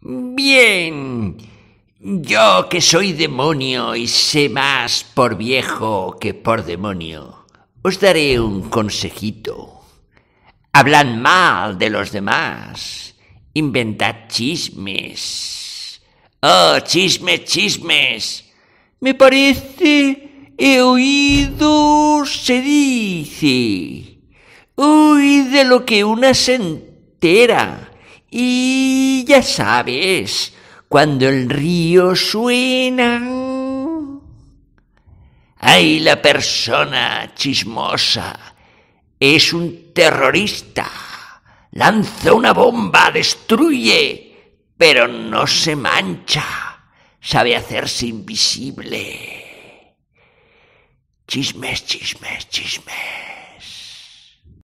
Bien. Yo que soy demonio y sé más por viejo que por demonio, os daré un consejito. Hablan mal de los demás, inventad chismes. Oh, chismes, chismes. Me parece he oído se dice. Uy, de lo que una se entera. Y ya sabes, cuando el río suena... ¡Ay, la persona chismosa! Es un terrorista. Lanza una bomba, destruye, pero no se mancha. Sabe hacerse invisible. Chismes, chismes, chismes.